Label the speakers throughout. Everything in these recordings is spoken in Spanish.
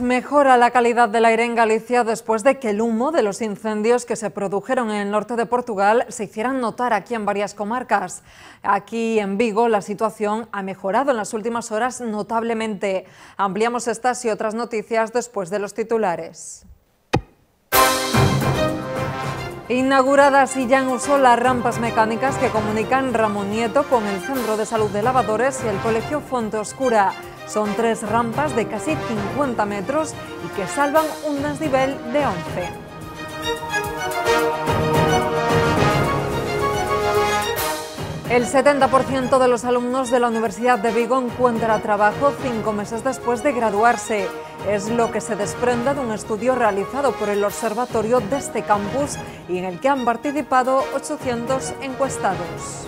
Speaker 1: mejora la calidad del aire en Galicia después de que el humo de los incendios que se produjeron en el norte de Portugal se hicieran notar aquí en varias comarcas. Aquí en Vigo la situación ha mejorado en las últimas horas notablemente. Ampliamos estas y otras noticias después de los titulares. Inauguradas y ya en uso las rampas mecánicas que comunican Ramón Nieto con el Centro de Salud de Lavadores y el Colegio Fonte Oscura. Son tres rampas de casi 50 metros y que salvan un desnivel de 11. El 70% de los alumnos de la Universidad de Vigo encuentra trabajo cinco meses después de graduarse. Es lo que se desprende de un estudio realizado por el observatorio de este campus y en el que han participado 800 encuestados.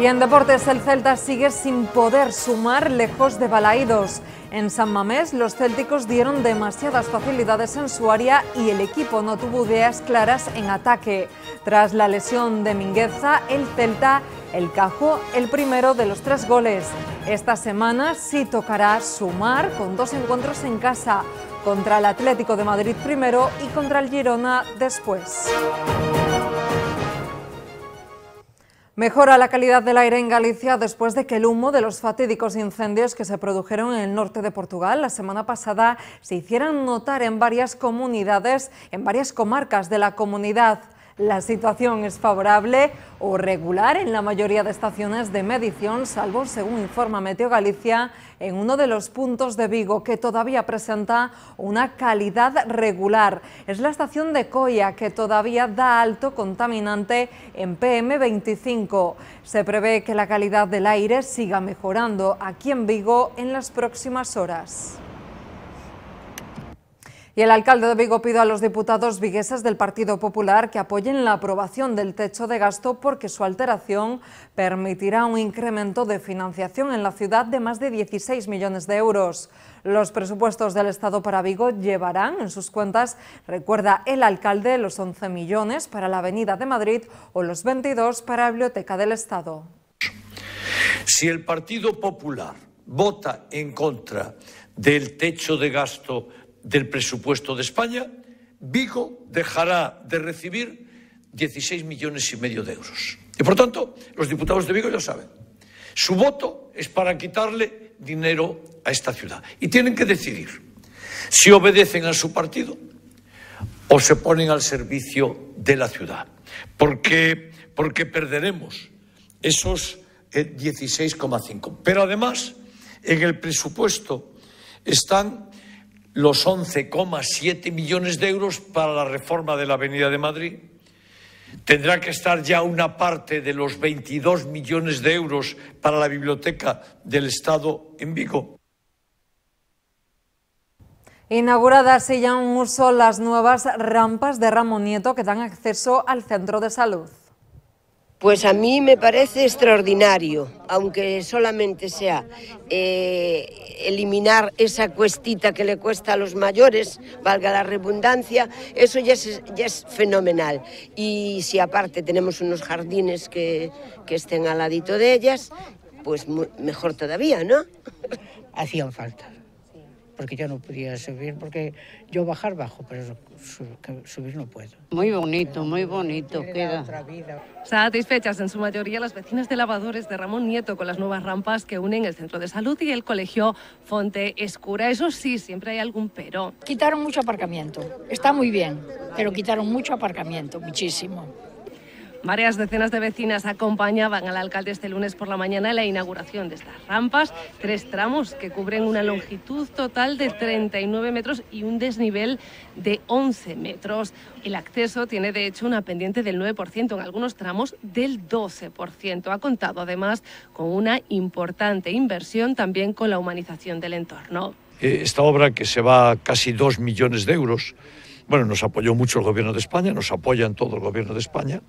Speaker 1: Y en deportes, el Celta sigue sin poder sumar lejos de Balaídos. En San Mamés, los célticos dieron demasiadas facilidades en su área y el equipo no tuvo ideas claras en ataque. Tras la lesión de Mingueza, el Celta el Cajo, el primero de los tres goles. Esta semana sí tocará sumar con dos encuentros en casa, contra el Atlético de Madrid primero y contra el Girona después. Mejora la calidad del aire en Galicia después de que el humo de los fatídicos incendios que se produjeron en el norte de Portugal la semana pasada se hicieran notar en varias comunidades, en varias comarcas de la comunidad. La situación es favorable o regular en la mayoría de estaciones de medición, salvo, según informa Meteo Galicia, en uno de los puntos de Vigo, que todavía presenta una calidad regular. Es la estación de Coya que todavía da alto contaminante en PM25. Se prevé que la calidad del aire siga mejorando aquí en Vigo en las próximas horas. Y el alcalde de Vigo pide a los diputados vigueses del Partido Popular que apoyen la aprobación del techo de gasto porque su alteración permitirá un incremento de financiación en la ciudad de más de 16 millones de euros. Los presupuestos del Estado para Vigo llevarán en sus cuentas, recuerda el alcalde, los 11 millones para la Avenida de Madrid o los 22 para la Biblioteca del Estado.
Speaker 2: Si el Partido Popular vota en contra del techo de gasto del presupuesto de España, Vigo dejará de recibir 16 millones y medio de euros. Y por tanto, los diputados de Vigo ya saben, su voto es para quitarle dinero a esta ciudad. Y tienen que decidir si obedecen a su partido o se ponen al servicio de la ciudad. Porque, porque perderemos esos 16,5. Eh, Pero además, en el presupuesto están los 11,7 millones de euros para la reforma de la Avenida de Madrid. Tendrá que estar ya una parte de los 22 millones de euros para la Biblioteca del Estado en Vigo.
Speaker 1: Inauguradas y ya en uso las nuevas rampas de Ramón Nieto que dan acceso al centro de salud. Pues a mí me parece extraordinario, aunque solamente sea eh, eliminar esa cuestita que le cuesta a los mayores, valga la redundancia, eso ya es, ya es fenomenal. Y si aparte tenemos unos jardines que, que estén al ladito de ellas, pues mejor todavía, ¿no?
Speaker 2: Hacían falta porque yo no podía subir, porque yo bajar bajo, pero subir no puedo.
Speaker 1: Muy bonito, muy bonito queda. Satisfechas en su mayoría las vecinas de lavadores de Ramón Nieto con las nuevas rampas que unen el centro de salud y el colegio Fonte Escura. Eso sí, siempre hay algún pero. Quitaron mucho aparcamiento, está muy bien, pero quitaron mucho aparcamiento, muchísimo. Varias decenas de vecinas acompañaban al alcalde este lunes por la mañana en la inauguración de estas rampas, tres tramos que cubren una longitud total de 39 metros y un desnivel de 11 metros. El acceso tiene de hecho una pendiente del 9%, en algunos tramos del 12%. Ha contado además con una importante inversión también con la humanización del entorno.
Speaker 2: Eh, esta obra que se va a casi 2 millones de euros bueno, nos apoyó mucho el gobierno de España, nos apoya en todo el gobierno de España,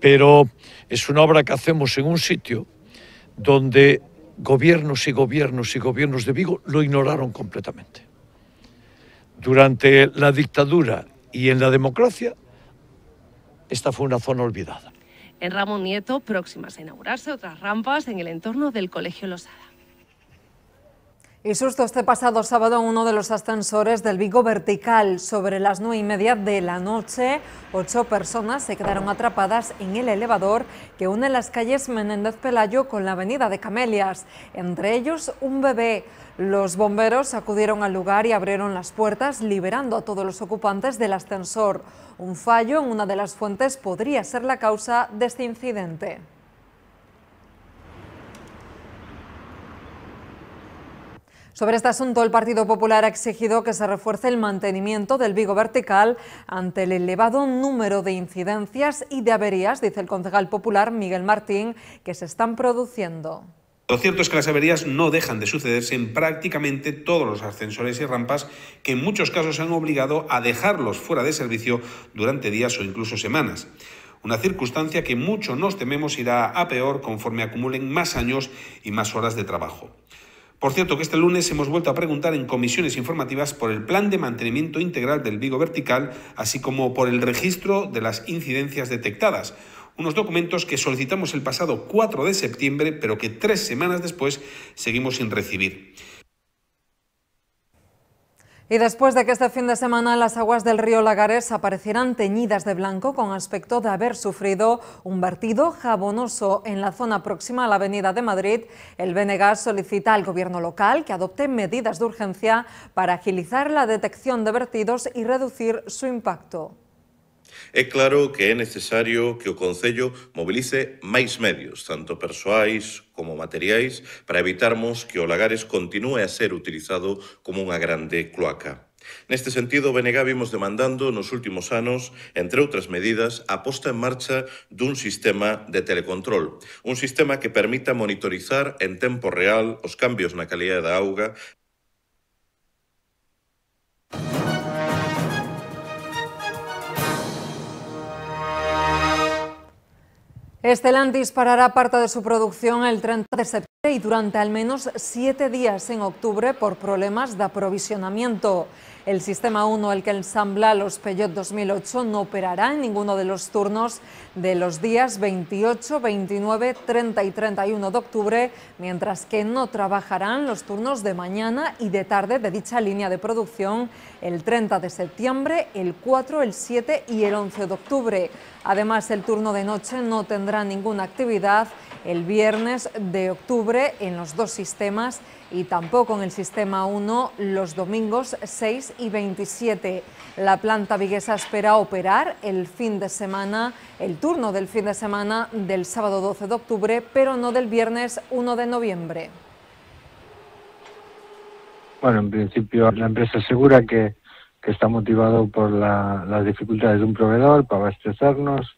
Speaker 2: pero es una obra que hacemos en un sitio donde gobiernos y gobiernos y gobiernos de Vigo lo ignoraron completamente. Durante la dictadura y en la democracia, esta fue una zona olvidada.
Speaker 1: En Ramón Nieto, próximas a inaugurarse otras rampas en el entorno del Colegio Losada. Y susto este pasado sábado en uno de los ascensores del Vigo Vertical. Sobre las nueve y media de la noche, ocho personas se quedaron atrapadas en el elevador que une las calles Menéndez Pelayo con la avenida de Camelias, entre ellos un bebé. Los bomberos acudieron al lugar y abrieron las puertas, liberando a todos los ocupantes del ascensor. Un fallo en una de las fuentes podría ser la causa de este incidente. Sobre este asunto, el Partido Popular ha exigido que se refuerce el mantenimiento del Vigo vertical ante el elevado número de incidencias y de averías, dice el concejal popular Miguel Martín, que se están produciendo.
Speaker 2: Lo cierto es que las averías no dejan de sucederse en prácticamente todos los ascensores y rampas que en muchos casos han obligado a dejarlos fuera de servicio durante días o incluso semanas. Una circunstancia que mucho nos tememos irá a peor conforme acumulen más años y más horas de trabajo. Por cierto que este lunes hemos vuelto a preguntar en comisiones informativas por el plan de mantenimiento integral del Vigo Vertical, así como por el registro de las incidencias detectadas, unos documentos que solicitamos el pasado 4 de septiembre, pero que tres semanas después seguimos sin recibir.
Speaker 1: Y después de que este fin de semana las aguas del río Lagares aparecieran teñidas de blanco con aspecto de haber sufrido un vertido jabonoso en la zona próxima a la avenida de Madrid, el Benegas solicita al gobierno local que adopte medidas de urgencia para agilizar la detección de vertidos y reducir su impacto.
Speaker 2: É claro que é necesario que o Concello mobilice máis medios, tanto persoais como materiais, para evitarmos que o Lagares continue a ser utilizado como unha grande cloaca. Neste sentido, o BNG vimos demandando nos últimos anos, entre outras medidas, a posta en marcha dun sistema de telecontrol, un sistema que permita monitorizar en tempo real os cambios na calidade da auga
Speaker 1: Estelantis parará parte de su producción el 30 de septiembre y durante al menos siete días en octubre por problemas de aprovisionamiento. El sistema 1, el que ensambla los Peugeot 2008, no operará en ninguno de los turnos de los días 28, 29, 30 y 31 de octubre, mientras que no trabajarán los turnos de mañana y de tarde de dicha línea de producción el 30 de septiembre, el 4, el 7 y el 11 de octubre. Además, el turno de noche no tendrá ninguna actividad el viernes de octubre en los dos sistemas y tampoco en el sistema 1 los domingos 6 y 27. La planta viguesa espera operar el fin de semana, el turno del fin de semana del sábado 12 de octubre, pero no del viernes 1 de noviembre. Bueno, en principio
Speaker 2: la empresa asegura que que está motivado por la, las dificultades de un proveedor para abastecernos,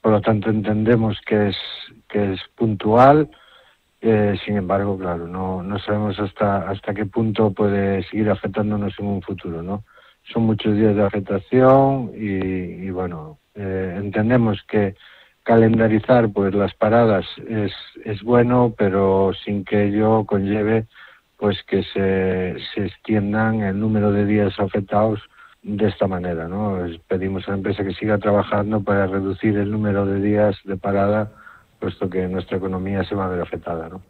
Speaker 2: por lo tanto entendemos que es, que es puntual, eh, sin embargo, claro, no, no sabemos hasta, hasta qué punto puede seguir afectándonos en un futuro, ¿no? Son muchos días de afectación y, bueno, eh, entendemos que calendarizar pues las paradas es, es bueno, pero sin que ello conlleve pues que se, se extiendan el número de días afectados de esta manera. ¿no? Pedimos a la empresa que siga trabajando para reducir el número de días de parada, puesto que nuestra economía se va a ver afectada. ¿no?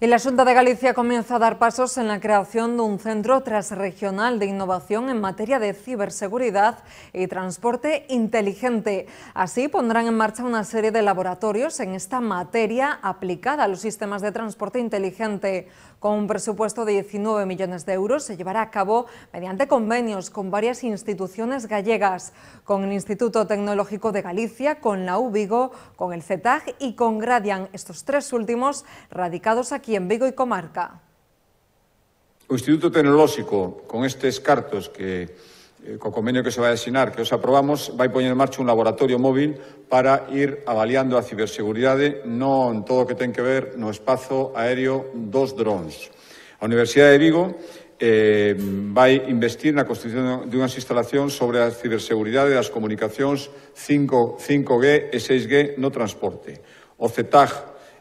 Speaker 1: El la de Galicia comienza a dar pasos en la creación de un centro transregional de innovación en materia de ciberseguridad y transporte inteligente. Así pondrán en marcha una serie de laboratorios en esta materia aplicada a los sistemas de transporte inteligente. Con un presupuesto de 19 millones de euros se llevará a cabo mediante convenios con varias instituciones gallegas, con el Instituto Tecnológico de Galicia, con la UBIGO, con el CETAG y con Gradian, estos tres últimos radicados aquí en Vigo y comarca.
Speaker 2: Instituto Tecnológico, con estos cartos que Eh, co convenio que se vai asinar, que os aprobamos, vai poñer en marcha un laboratorio móvil para ir avaliando a ciberseguridade non todo o que ten que ver no espazo aéreo dos drones. A Universidade de Vigo eh, vai investir na construción de unhas instalacións sobre a ciberseguridade das comunicacións 5, 5G e 6G no transporte. O CETAG,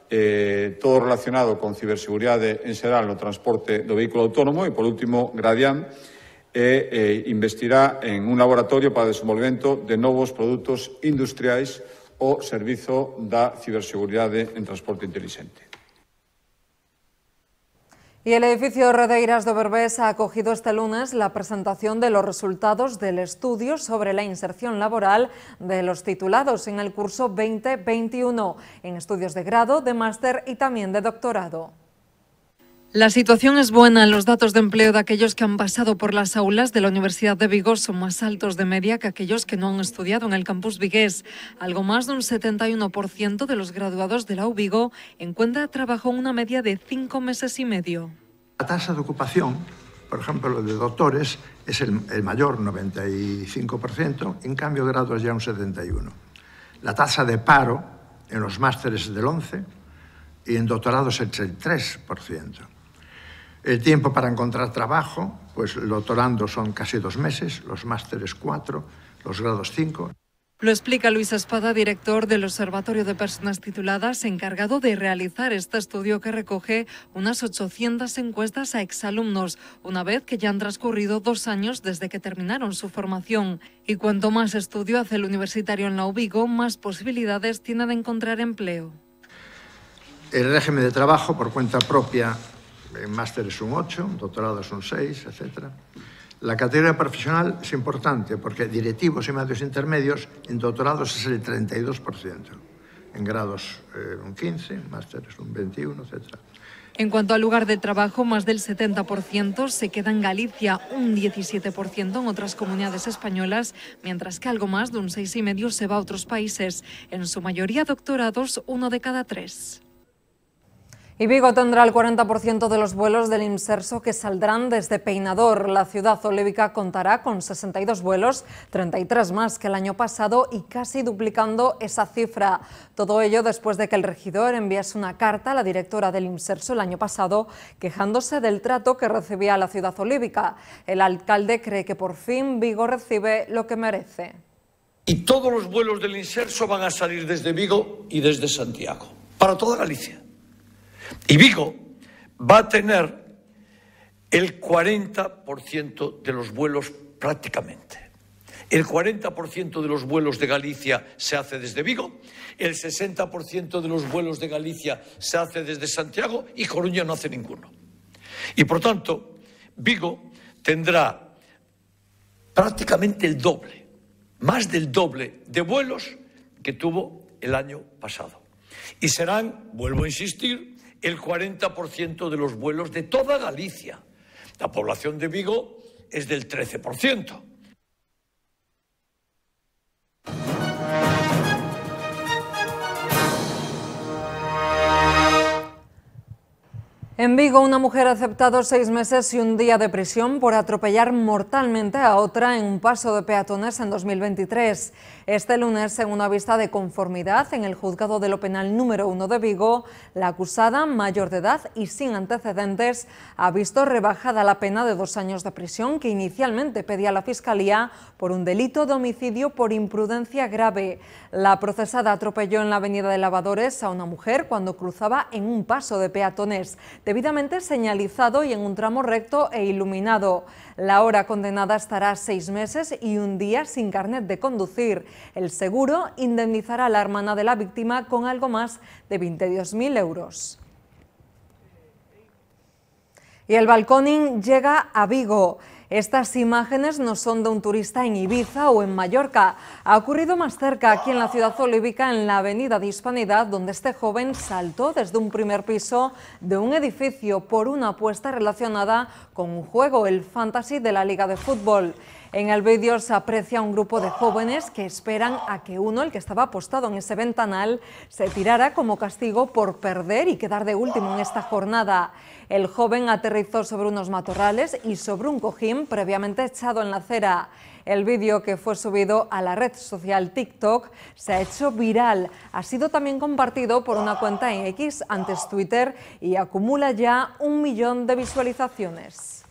Speaker 2: eh, todo relacionado con ciberseguridade en xeral no transporte do vehículo autónomo e, por último, Gradián, E, e, investirá en un laboratorio para el de nuevos productos industriales o servicio de ciberseguridad en Transporte Inteligente.
Speaker 1: Y el edificio Redeiras de Berbés ha acogido este lunes la presentación de los resultados del estudio sobre la inserción laboral de los titulados en el curso 2021, en estudios de grado, de máster y también de doctorado. La situación es buena. Los datos de empleo de aquellos que han pasado por las aulas de la Universidad de Vigo son más altos de media que aquellos que no han estudiado en el campus vigués. Algo más de un 71% de los graduados de la UVigo encuentra trabajo en una media de cinco meses y medio.
Speaker 2: La tasa de ocupación, por ejemplo, de doctores, es el, mayor, 95%, en cambio de grados ya un 71%. La tasa de paro en los másteres del 11% y en doctorados es el 3%. El tiempo para encontrar trabajo, pues lo torando son casi dos meses, los másteres cuatro, los grados cinco.
Speaker 1: Lo explica Luis Espada, director del Observatorio de Personas Tituladas, encargado de realizar este estudio que recoge unas 800 encuestas a exalumnos, una vez que ya han transcurrido dos años desde que terminaron su formación. Y cuanto más estudio hace el universitario en la UBIGO, más posibilidades tiene de encontrar empleo.
Speaker 2: El régimen de trabajo por cuenta propia en máster es un 8, doctorado es un 6, etc. La categoría profesional es importante porque directivos y medios intermedios en doctorados es el 32%, en grados eh, un 15, máster es un 21, etc.
Speaker 1: En cuanto al lugar de trabajo, más del 70% se queda en Galicia, un 17% en otras comunidades españolas, mientras que algo más de un 6,5% se va a otros países, en su mayoría doctorados, uno de cada tres. Y Vigo tendrá el 40% de los vuelos del inserso que saldrán desde Peinador. La ciudad olívica contará con 62 vuelos, 33 más que el año pasado y casi duplicando esa cifra. Todo ello después de que el regidor enviase una carta a la directora del inserso el año pasado quejándose del trato que recibía la ciudad olívica. El alcalde cree que por fin Vigo recibe lo que merece.
Speaker 2: Y todos los vuelos del Inserso van a salir desde Vigo y desde Santiago, para toda Galicia. Y Vigo va a tener el 40% de los vuelos prácticamente. El 40% de los vuelos de Galicia se hace desde Vigo, el 60% de los vuelos de Galicia se hace desde Santiago y Coruña no hace ninguno. Y por tanto, Vigo tendrá prácticamente el doble, más del doble de vuelos que tuvo el año pasado. Y serán, vuelvo a insistir, el 40% de los vuelos de toda Galicia. La población de Vigo es del 13%.
Speaker 1: En Vigo, una mujer ha aceptado seis meses y un día de prisión por atropellar mortalmente a otra en un paso de peatones en 2023. Este lunes, en una vista de conformidad en el juzgado de lo penal número uno de Vigo, la acusada, mayor de edad y sin antecedentes, ha visto rebajada la pena de dos años de prisión que inicialmente pedía la Fiscalía por un delito de homicidio por imprudencia grave. La procesada atropelló en la avenida de Lavadores a una mujer cuando cruzaba en un paso de peatones debidamente señalizado y en un tramo recto e iluminado. La hora condenada estará seis meses y un día sin carnet de conducir. El seguro indemnizará a la hermana de la víctima con algo más de 22.000 euros. Y el balconing llega a Vigo. Estas imágenes no son de un turista en Ibiza o en Mallorca. Ha ocurrido más cerca, aquí en la ciudad olívica, en la avenida de Hispanidad, donde este joven saltó desde un primer piso de un edificio por una apuesta relacionada con un juego, el Fantasy de la Liga de Fútbol. En el vídeo se aprecia un grupo de jóvenes que esperan a que uno, el que estaba apostado en ese ventanal, se tirara como castigo por perder y quedar de último en esta jornada. El joven aterrizó sobre unos matorrales y sobre un cojín previamente echado en la acera. El vídeo que fue subido a la red social TikTok se ha hecho viral. Ha sido también compartido por una cuenta en X antes Twitter y acumula ya un millón de visualizaciones.